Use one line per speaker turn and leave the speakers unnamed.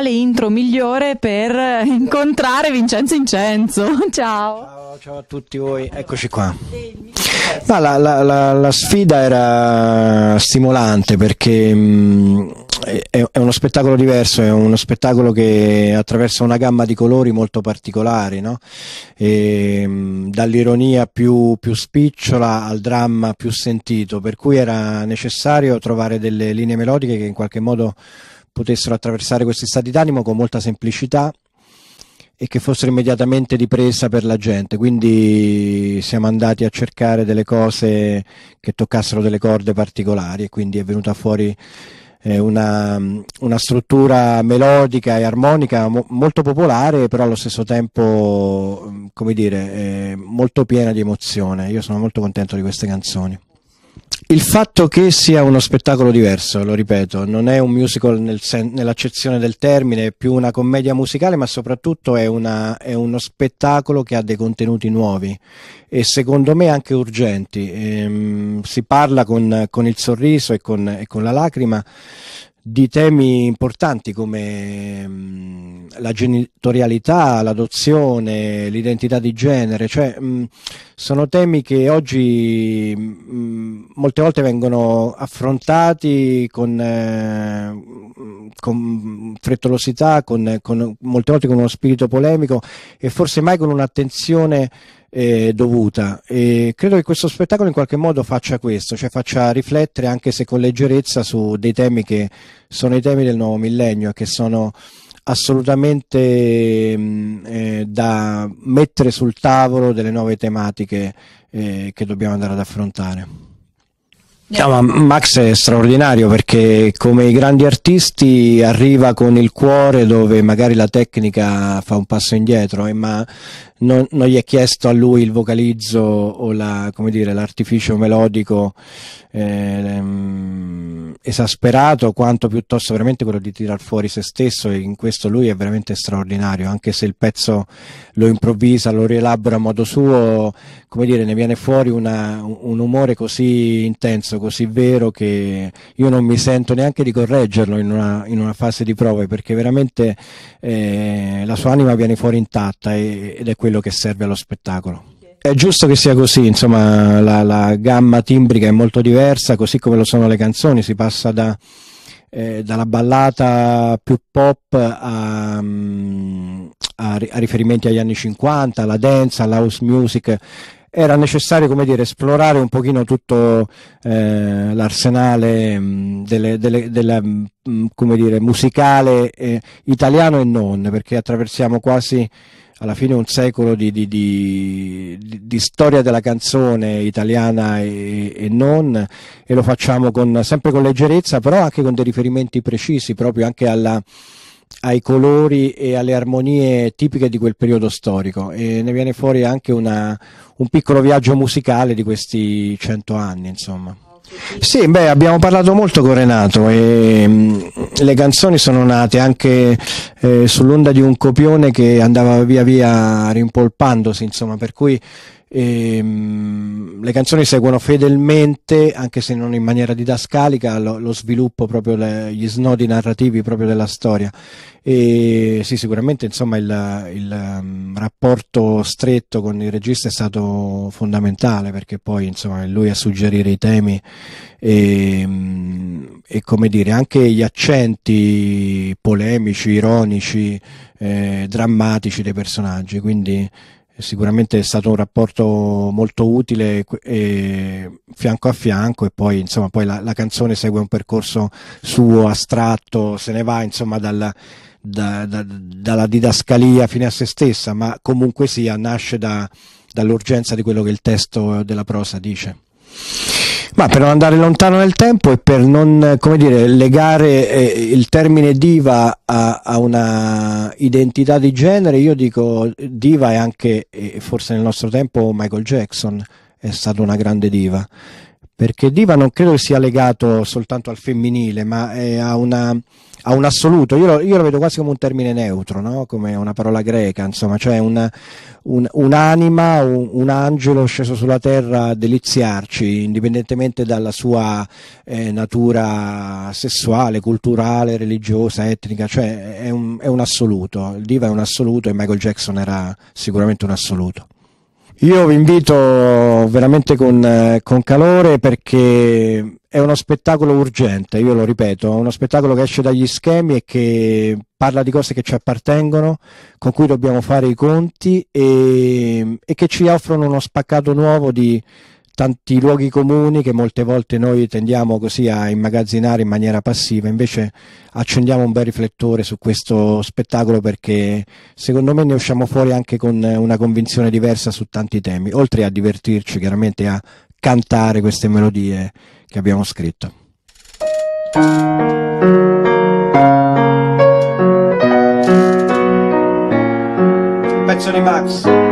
quale intro migliore per incontrare Vincenzo Incenzo? Ciao. Ciao, ciao a tutti voi, eccoci qua. No, la, la, la, la, sfida era stimolante perché mh, mm, è, è, uno spettacolo diverso, è uno spettacolo che attraversa una gamma di colori molto particolari, no? Mm, dall'ironia più, più, spicciola al dramma più sentito, per cui era necessario trovare delle linee melodiche che in qualche modo potessero attraversare questi stati d'animo con molta semplicità e che fossero immediatamente di presa per la gente. Quindi siamo andati a cercare delle cose che toccassero delle corde particolari e quindi è venuta fuori eh, una, una, struttura melodica e armonica mo molto popolare, però allo stesso tempo, come dire, eh, molto piena di emozione. Io sono molto contento di queste canzoni il fatto che sia uno spettacolo diverso, lo ripeto, non è un musical nel nell'accezione del termine, è più una commedia musicale, ma soprattutto è, una, è, uno spettacolo che ha dei contenuti nuovi e secondo me anche urgenti. Ehm, si parla con, con, il sorriso e con, e con la lacrima di temi importanti come mh, mm, la genitorialità, l'adozione, l'identità di genere, cioè mh, mm, sono temi che oggi mh, mm, molte volte vengono affrontati con, eh, con frettolosità, con, con, molte volte con uno spirito polemico e forse mai con un'attenzione eh, dovuta. E credo che questo spettacolo in qualche modo faccia questo, cioè faccia riflettere anche se con leggerezza su dei temi che sono i temi del nuovo millennio, e che sono assolutamente mm, eh, da mettere sul tavolo delle nuove tematiche eh, che dobbiamo andare ad affrontare. No, Max è straordinario perché come i grandi artisti arriva con il cuore dove magari la tecnica fa un passo indietro, eh, ma non, non, gli è chiesto a lui il vocalizzo o la, dire, l'artificio melodico eh, esasperato, quanto piuttosto veramente quello di tirar fuori se stesso e in questo lui è veramente straordinario, anche se il pezzo lo improvvisa, lo rielabora a modo suo, come dire, ne viene fuori una, un umore così intenso, così vero che io non mi sento neanche di correggerlo in una, in una fase di prove perché veramente eh, la sua anima viene fuori intatta ed è quello quello che serve allo spettacolo è giusto che sia così, insomma, la, la, gamma timbrica è molto diversa, così come lo sono le canzoni, si passa da, eh, dalla ballata più pop a, mm, a, a, riferimenti agli anni 50, alla dance, house music. Era necessario, come dire, esplorare un pochino tutto eh, l'arsenale mm, delle, mm, musicale eh, italiano e non, perché attraversiamo quasi alla fine un secolo di, di, di, di storia della canzone italiana e, e, non e lo facciamo con, sempre con leggerezza però anche con dei riferimenti precisi proprio anche alla, ai colori e alle armonie tipiche di quel periodo storico e ne viene fuori anche una, un piccolo viaggio musicale di questi cento anni insomma. Sì, beh, abbiamo parlato molto con Renato e mm, le canzoni sono nate anche eh, sull'onda di un copione che andava via via rimpolpandosi, insomma, per cui e, ehm, mh, le canzoni seguono fedelmente, anche se non in maniera didascalica, lo, lo sviluppo, proprio le, gli snodi narrativi proprio della storia. E sì, sicuramente insomma il, il um, rapporto stretto con il regista è stato fondamentale perché poi insomma è lui a suggerire i temi e, mh, mm, e come dire anche gli accenti polemici, ironici, eh, drammatici dei personaggi. Quindi sicuramente è stato un rapporto molto utile e fianco a fianco e poi insomma poi la, la canzone segue un percorso suo astratto se ne va insomma dal, da, da, dalla didascalia fino a se stessa ma comunque sia nasce da, dall'urgenza di quello che il testo della prosa dice ma per non andare lontano nel tempo e per non dire, legare eh, il termine diva a, a, una identità di genere, io dico diva è anche, eh, forse nel nostro tempo, Michael Jackson è stato una grande diva perché Diva non credo sia legato soltanto al femminile, ma a, una, a, un assoluto. Io lo, io lo, vedo quasi come un termine neutro, no? come una parola greca, insomma, cioè una, un, un'anima, un, un, angelo sceso sulla terra a deliziarci, indipendentemente dalla sua eh, natura sessuale, culturale, religiosa, etnica, cioè è un, è un assoluto. Diva è un assoluto e Michael Jackson era sicuramente un assoluto. Io vi invito veramente con, eh, con, calore perché è uno spettacolo urgente, io lo ripeto, è uno spettacolo che esce dagli schemi e che parla di cose che ci appartengono, con cui dobbiamo fare i conti e, e che ci offrono uno spaccato nuovo di, tanti luoghi comuni che molte volte noi tendiamo così a immagazzinare in maniera passiva, invece accendiamo un bel riflettore su questo spettacolo perché secondo me ne usciamo fuori anche con una convinzione diversa su tanti temi, oltre a divertirci chiaramente a cantare queste melodie che abbiamo scritto. pezzo di Max.